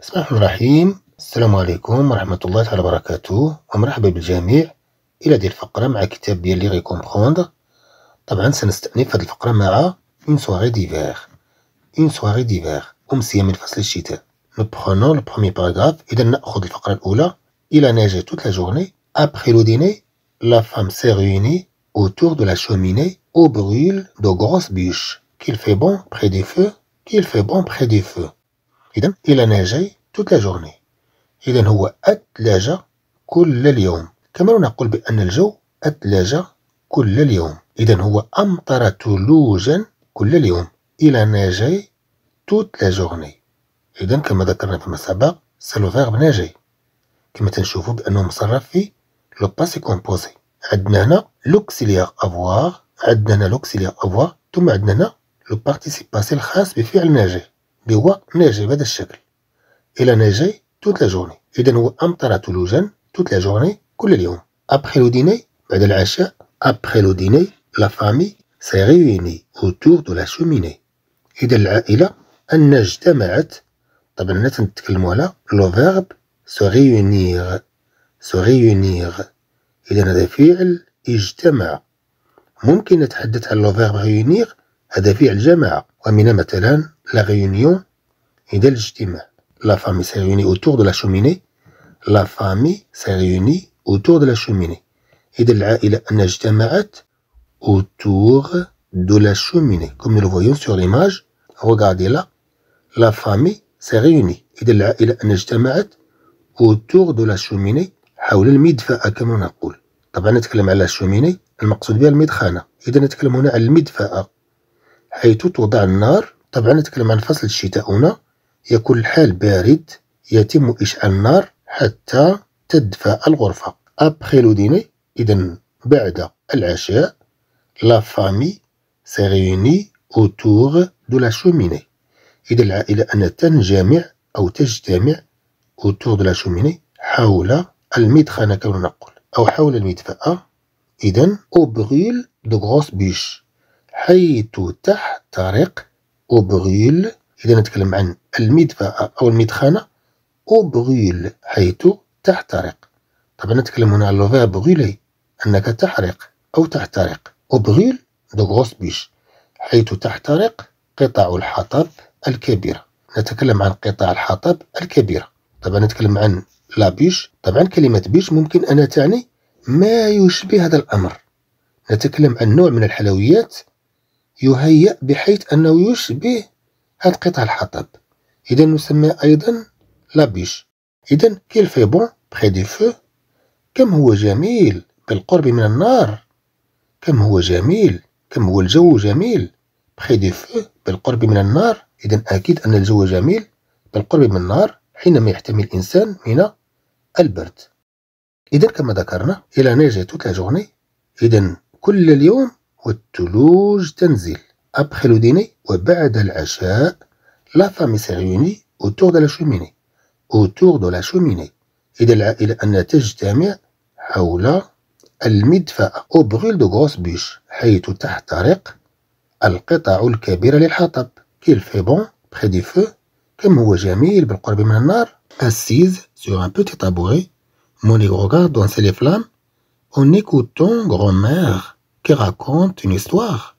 Assalamu alaikum wa rahmatullahi wa barakatuh. Amrhabb al-jami' à la défqra. Avec un livre bien est et vous. Bien sûr, cette année, le défqra est une soirée d'hiver. Une soirée d'hiver. Comme si elle faisait chier. Nous prenons le premier paragraphe et dans lequel il a neigé toute la journée. Après le dîner, la femme s'est réunie autour de la cheminée où brûle de grosses bûches. Qu'il fait bon près des feux. Il fait bon près des feux. إذا إلى ناجي توت لا جورني إذا هو أتلاجة كل اليوم كما نقول بأن الجو أتلاجة كل اليوم إذا هو أمطر ثلوجا كل اليوم إلى ناجي توت لا جورني إذا كما ذكرنا فيما سبق سالو فيرب ناجي كما تنشوفوا بأنه مصرف في لو باسي كومبوزي عندنا هنا لوكسيليار أفوار عندنا هنا لوكسيليار أفوار ثم عندنا هنا لو بارتيسيب باسي الخاص بفعل ناجي اللي هو ناجي بهذا الشكل الى ناجي توت لا جورني اذا هو امطر تولوجان توت لا جورني كل اليوم ابخي لو ديني بعد العشاء ابخي لو ديني لا فامي سي ريوني اوتور دو لا شوميني اذا العائله ان اجتمعت طبعا هنا تنتكلموا على لو فيرب سو ريونيغ سو ريونيغ اذا هذا فعل اجتمع ممكن نتحدث عن لو فيرب ريونيغ هذا فعل جماعه ومن مثلا لا غيونيون اذا الاجتماع لا فامي سي غيوني اوتور دو لا شوميني لا فامي سي غيوني اوتور دو لا شوميني اذا العائله ان اجتمعت اوتور دو لا شوميني كوم نو فويون سور ليماج روغاردي لا لا فامي سي غيوني اذا العائله ان اجتمعت اوتور دو لا شوميني حول المدفاه كما نقول طبعا نتكلم على الشوميني المقصود بها المدخانه اذا نتكلم هنا على المدفاه حيث توضع النار طبعا نتكلم عن فصل الشتاء هنا يكون الحال بارد يتم إشعال النار حتى تدفى الغرفة أبخي لو ديني إذا بعد العشاء لا فامي سي أوتور دو لا شوميني إذا العائلة أن تنجمع أو تجتمع أوتور دو لا شوميني حول المدخنة كما نقول أو حول المدفأة إذا أوبغيل دو غوس بيش حيث تحترق أوبغيل إذا نتكلم عن المدفأة أو المدخنة أوبغيل حيث تحترق طبعا نتكلم هنا على لوفيرب غيلي أنك تحرق أو تحترق أوبغيل دو غوس بيش حيث تحترق قطع الحطب الكبيرة نتكلم عن قطع الحطب الكبيرة طبعا نتكلم عن لا بيش طبعا كلمة بيش ممكن أن تعني ما يشبه هذا الأمر نتكلم عن نوع من الحلويات يهيأ بحيث أنه يشبه هذا قطع الحطب إذا نسميه أيضا لابيش إذا كيل في بون بخي دي فو كم هو جميل بالقرب من النار كم هو جميل كم هو الجو جميل بخي دي فو بالقرب من النار إذا أكيد أن الجو جميل بالقرب من النار حينما يحتمي الإنسان من البرد إذا كما ذكرنا إلى نيجي توت لا جورني إذا كل اليوم والثلوج تنزل ابخي لو ديني وبعد العشاء لا فامي سيريوني اوتور دو لا شوميني اوتور دو لا شوميني اذا العائله ان تجتمع حول المدفاة او بغيل دو غروس بيش حيث تحترق القطع الكبيره للحطب كيل في بون بخي دي فو كم هو جميل بالقرب من النار اسيز سور ان بوتي طابوري موني لي دون سي لي فلام اون ايكوتون غرومير raconte une histoire.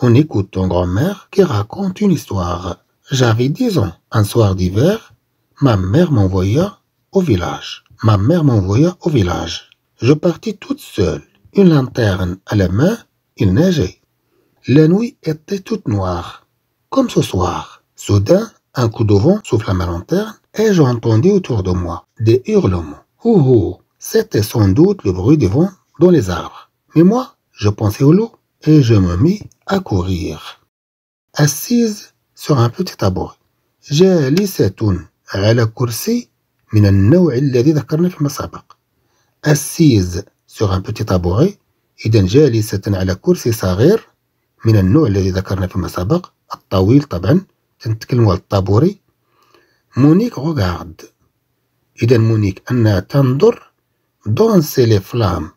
On écoute ton grand-mère qui raconte une histoire. J'avais dix ans. Un soir d'hiver, ma mère m'envoya au village. Ma mère m'envoya au village. Je partis toute seule, une lanterne à la main, il neigeait. La nuit était toute noire, comme ce soir. Soudain, un coup de vent souffla ma lanterne et j'entendis autour de moi des hurlements. Oh, oh c'était sans doute le bruit du vent dans les arbres. Mais moi, Je pensais au loup et je me mis à courir. Assise sur un petit tabouret. جالسة على كرسي من النوع الذي ذكرنا فيما سبق. Assise sur un petit tabouret. إذا جالسة على كرسي صغير من النوع الذي ذكرنا فيما سبق الطويل طبعا تنتكلموا على الطابوري مونيك غوغارد إذا مونيك أنها تنظر دونسي لي فلام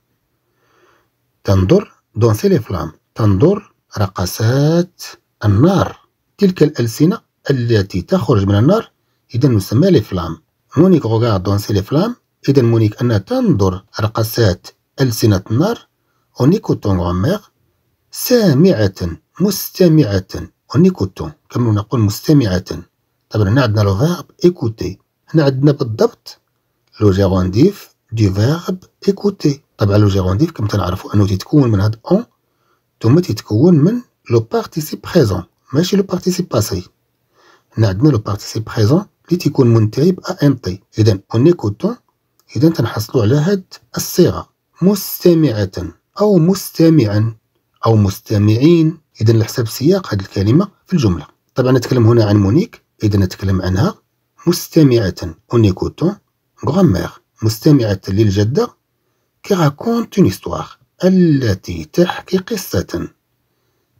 تنظر دونسي لي فلام تنظر رقصات النار تلك الألسنة التي تخرج من النار إذا نسمى لي فلام مونيك غوغار دونسي لي فلام إذا مونيك أنها تنظر رقصات ألسنة النار أونيكوتون غوميغ سامعة مستمعة أونيكوتون كما نقول مستمعة طبعا هنا عندنا لو فيرب إيكوتي هنا عندنا بالضبط لو جيرونديف دي فيرب إيكوتي طبعا لو جيرونديف كما تنعرفوا انه تيتكون من هاد اون ثم تيتكون من لو بارتيسيب بريزون ماشي لو بارتيسيب باسي هنا عندنا لو بارتيسيب بريزون اللي تيكون منتهي ب ان تي اذا اون ايكوتون اذا تنحصلوا على هاد الصيغه مستمعه او مستمعا او مستمعين اذا على حسب سياق هاد الكلمه في الجمله طبعا نتكلم هنا عن مونيك اذا نتكلم عنها مستمعه اون ايكوتون غرامير مستمعه للجده qui raconte une histoire. التي تحكي قصة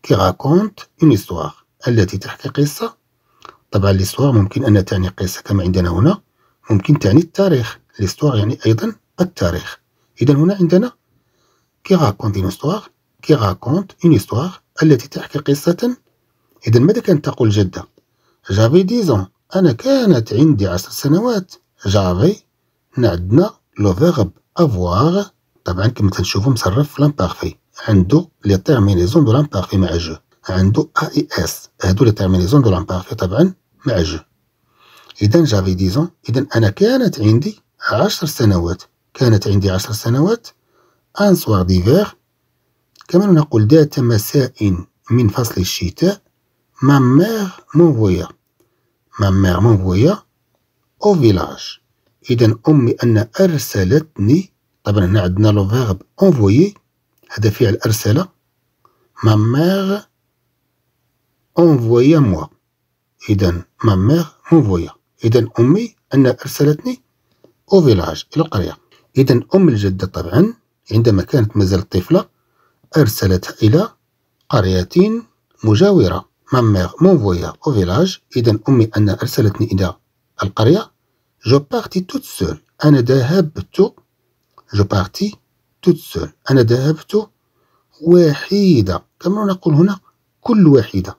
كي راكونت اون histoire. التي تحكي قصة طبعا الاستوار ممكن أن تعني قصة كما عندنا هنا ممكن تعني التاريخ الاستوار يعني أيضا التاريخ إذا هنا عندنا كي راكونت اون histoire. كي راكونت اون histoire. التي تحكي قصة إذا ماذا كانت تقول جدة جافي ديزون أنا كانت عندي عشر سنوات جافي عندنا لو فيغب أفواغ طبعا كما تنشوفوا مصرف لامبارفي عنده لي تيرمينيزون دو لامبارفي مع جو عنده ا اي اس هادو لي تيرمينيزون دو لامبارفي طبعا مع جو اذا جافي ديزون اذا انا كانت عندي عشر سنوات كانت عندي عشر سنوات ان سوار ديفير كما نقول ذات مساء من فصل الشتاء ما مير مونفويا ما مير مونفويا او فيلاج اذا امي ان ارسلتني طبعا هنا عندنا لو فيرب اونفويي هذا فعل ارسل ما ميغ اونفويا موا اذا ما ميغ اونفويا اذا امي ان ارسلتني او فيلاج الى القريه اذا ام الجده طبعا عندما كانت مازال طفله ارسلتها الى قريه مجاوره ما ميغ مونفويا او فيلاج اذا امي ان ارسلتني الى القريه جو بارتي توت سول انا ذهبت جو بارتي توت سول أنا ذهبت وحيدة كما نقول هنا كل واحدة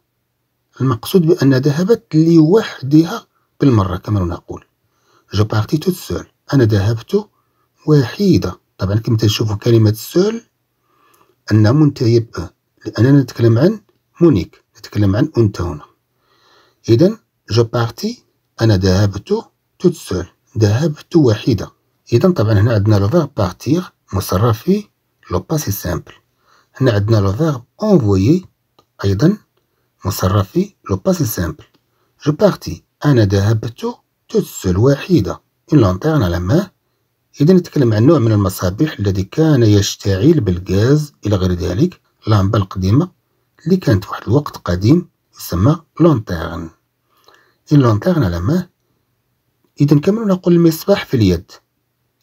المقصود بأن ذهبت لوحدها بالمرة كما نقول جو بارتي توت سول أنا ذهبت وحيدة طبعا كما تشوفوا كلمة سول أنها منتهية ب لأننا نتكلم عن مونيك نتكلم عن أنت هنا إذا جو بارتي أنا ذهبت توت سول ذهبت وحيدة اذا طبعا هنا عندنا لو فيرب بارتير مصرف في لو باسي سامبل هنا عندنا لو فيرب انفويي ايضا مصرف في لو باسي سامبل جو بارتي انا ذهبت تسل وحيده ان لونتيرن على ما اذا نتكلم عن نوع من المصابيح الذي كان يشتعل بالغاز الى غير ذلك لامبه القديمه اللي كانت واحد الوقت قديم يسمى لونتيرن اللونتيرن على ما إذا كما نقول المصباح في اليد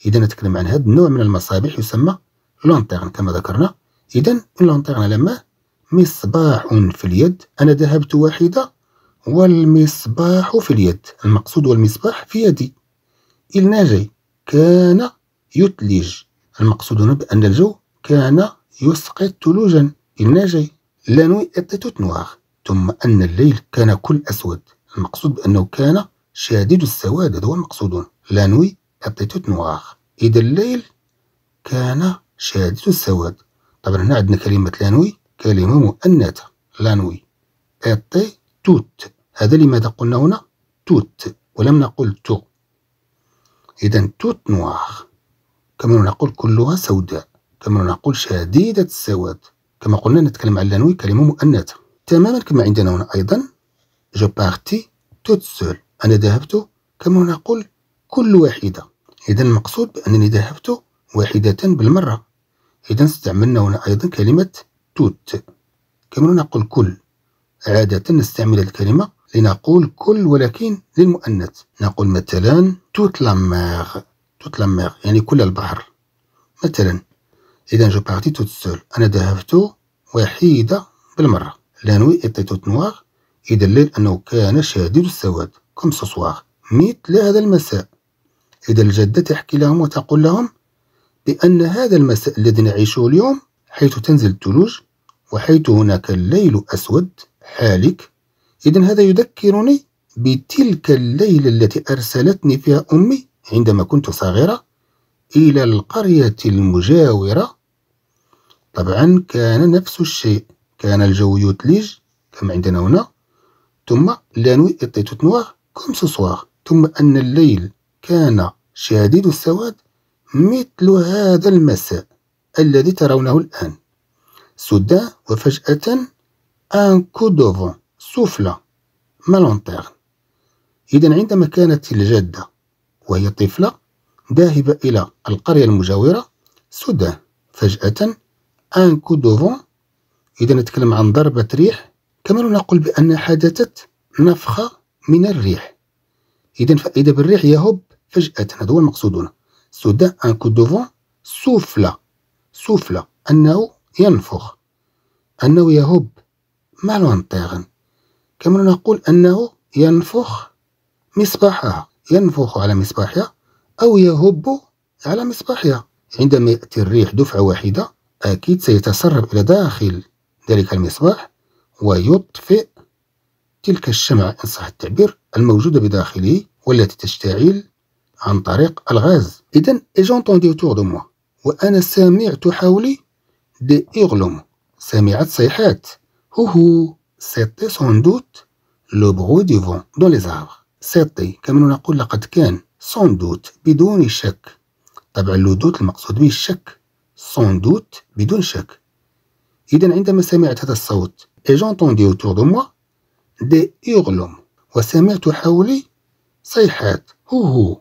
إذا نتكلم عن هذا النوع من المصابيح يسمى لونتيرن كما ذكرنا إذا لونتيرن لما مصباح في اليد أنا ذهبت واحدة والمصباح في اليد المقصود والمصباح في يدي الناجي كان يثلج المقصود هنا بأن الجو كان يسقط ثلوجا الناجي لا نوي اتيتوت نوار ثم أن الليل كان كل أسود المقصود بأنه كان شديد السواد هذا هو المقصود لا نوي حطيته نوار إذا الليل كان شادة السواد طبعا هنا عندنا كلمة لانوي كلمة مؤنثة لانوي اطي توت هذا لماذا قلنا هنا توت ولم نقل تو إذا توت نوار كما نقول كلها سوداء كما نقول شديدة السواد كما قلنا نتكلم عن لانوي كلمة مؤنثة تماما كما عندنا هنا أيضا جو بارتي توت سول أنا ذهبت كما نقول كل واحدة إذا المقصود بأنني ذهبت واحدة بالمرة إذا استعملنا هنا أيضا كلمة توت كما نقول كل عادة نستعمل الكلمة لنقول كل ولكن للمؤنث نقول مثلا توت لا توت لا يعني كل البحر مثلا إذا جو بارتي توت سول أنا ذهبت وحيدة بالمرة لا نوي إيتي توت نواغ إذا الليل أنه كان شديد السواد كوم سوسواغ مثل هذا المساء إذا الجدة تحكي لهم وتقول لهم بأن هذا المساء الذي نعيشه اليوم حيث تنزل الثلوج وحيث هناك الليل أسود حالك إذا هذا يذكرني بتلك الليلة التي أرسلتني فيها أمي عندما كنت صغيرة إلى القرية المجاورة طبعا كان نفس الشيء كان الجو يثلج كما عندنا هنا ثم لا نوي إطي كوم سوسوار ثم أن الليل كان شديد السواد مثل هذا المساء الذي ترونه الآن soudain وفجأة ان كو دوفون سوفلا ما إذا عندما كانت الجدة وهي طفلة ذاهبة إلى القرية المجاورة سودان فجأة ان كو إذا نتكلم عن ضربة ريح كما نقول بأن حدثت نفخة من الريح إذا فإذا بالريح يهب فجأة هذا هو المقصود هنا سودا ان كو دوفون سوفلا سوفلا أنه ينفخ أنه يهب معلوم لونتيغن كما نقول أنه ينفخ مصباحها ينفخ على مصباحها أو يهب على مصباحها عندما يأتي الريح دفعة واحدة أكيد سيتسرب إلى داخل ذلك المصباح ويطفئ تلك الشمعة إن صح التعبير الموجودة بداخله والتي تشتعل عن طريق الغاز إذن جونتوندي أوتور دو موا وأنا سمعت حولي دي إغلوم سمعت صيحات هو سيتي سون دوت لو برو دي فون دون لي زاربر سيتي كما نقول لقد كان سون دوت بدون شك طبعا لو دوت المقصود به الشك سون دوت بدون شك إذن عندما سمعت هذا الصوت et دي autour de دي إغلوم وسمعت حولي صيحات هو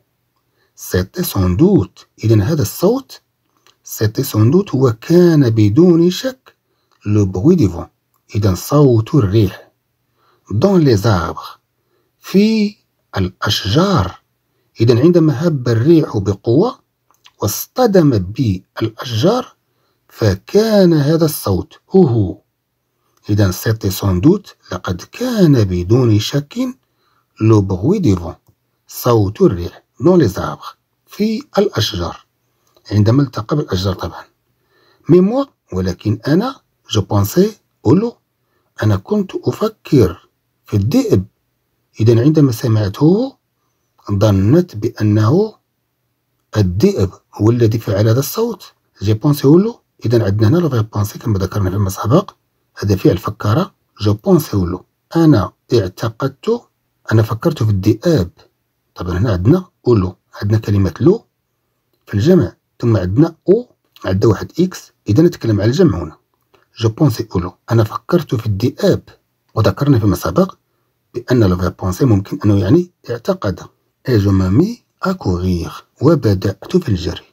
سيت دوت إذا هذا الصوت سيت دوت هو كان بدون شك لو بوي دي فون إذا صوت الريح دون لي زابغ في الأشجار إذا عندما هب الريح بقوة واصطدم بالأشجار فكان هذا الصوت هو إذا سيتي سون دوت لقد كان بدون شك لو بغوي دي فون صوت الريح نو لي في الأشجار عندما التقى بالأشجار طبعا مي موا ولكن أنا جو بونسي أولو أنا كنت أفكر في الذئب إذا عندما سمعته ظنت بأنه الذئب هو الذي فعل هذا الصوت جي بونسي أولو إذا عندنا هنا لو بونسي كما ذكرنا فيما المسابق هذا فعل فكره جو بونسي أولو أنا اعتقدت أنا فكرت في الذئاب طبعا هنا عندنا اولو عندنا كلمة لو في الجمع ثم عندنا او عندنا واحد اكس اذا نتكلم على الجمع هنا جو بونسي اولو انا فكرت في الذئاب وذكرنا فيما سبق بان لو فيرب بونسي ممكن انه يعني اعتقد اي جو مامي اكوغيغ وبدأت في الجري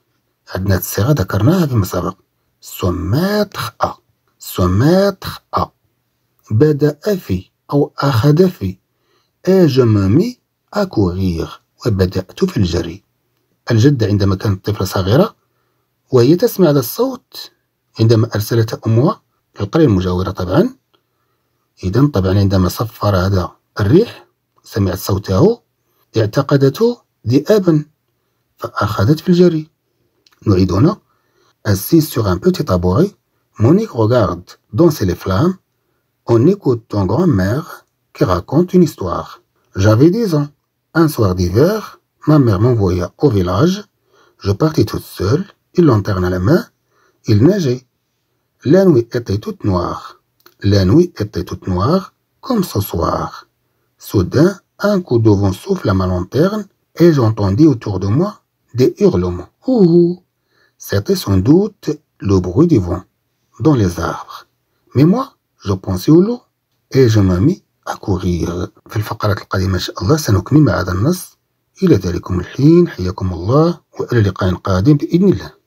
عندنا الصيغة ذكرناها فيما سبق سوماتخ أ سوماتخ أ بدأ في أو أخذ في اي جو مامي أكوغيغ وبدأت في الجري الجدة عندما كانت طفلة صغيرة وهي تسمع هذا الصوت عندما أرسلت أمها للقرية المجاورة طبعا إذا طبعا عندما صفر هذا الريح سمعت صوته اعتقدته ذئابا فأخذت في الجري نعيد هنا Assise sur un petit tabouret, Monique regarde danser les flammes en écoutant grand-mère qui raconte une histoire. J'avais 10 ans. Un soir d'hiver, ma mère m'envoya au village. Je partis toute seule, une lanterne à la main. Il neigeait. La nuit était toute noire. La nuit était toute noire, comme ce soir. Soudain, un coup de vent souffle à ma lanterne et j'entendis autour de moi des hurlements. Ouh C'était sans doute le bruit du vent dans les arbres. Mais moi, je pensais au loup et je me mis غير في الفقرات القادمة إن شاء الله سنكمل مع هذا النص إلى ذلكم الحين حياكم الله وإلى لقاء قادم بإذن الله